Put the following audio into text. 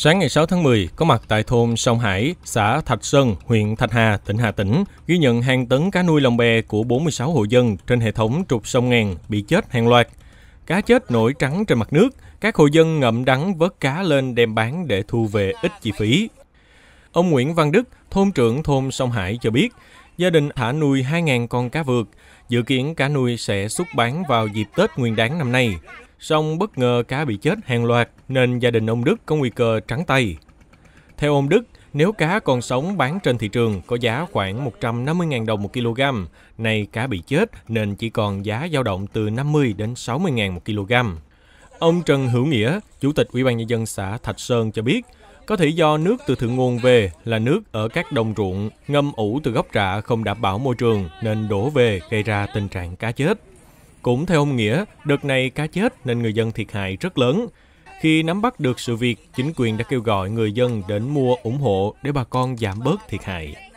Sáng ngày 6 tháng 10, có mặt tại thôn Sông Hải, xã Thạch Sơn, huyện Thạch Hà, tỉnh Hà Tĩnh, ghi nhận hàng tấn cá nuôi lồng bè của 46 hộ dân trên hệ thống trục sông ngàn bị chết hàng loạt. Cá chết nổi trắng trên mặt nước, các hộ dân ngậm đắng vớt cá lên đem bán để thu về ít chi phí. Ông Nguyễn Văn Đức, thôn trưởng thôn Sông Hải cho biết, gia đình thả nuôi 2.000 con cá vượt, dự kiến cá nuôi sẽ xuất bán vào dịp Tết Nguyên đán năm nay. Song bất ngờ cá bị chết hàng loạt nên gia đình ông Đức có nguy cơ trắng tay. Theo ông Đức, nếu cá còn sống bán trên thị trường có giá khoảng 150.000 đồng một kg, nay cá bị chết nên chỉ còn giá dao động từ 50 đến 60.000 một kg. Ông Trần Hữu Nghĩa, Chủ tịch Ủy ban nhân dân xã Thạch Sơn cho biết, có thể do nước từ thượng nguồn về là nước ở các đồng ruộng, ngâm ủ từ gốc rạ không đảm bảo môi trường nên đổ về gây ra tình trạng cá chết. Cũng theo ông Nghĩa, đợt này cá chết nên người dân thiệt hại rất lớn. Khi nắm bắt được sự việc, chính quyền đã kêu gọi người dân đến mua ủng hộ để bà con giảm bớt thiệt hại.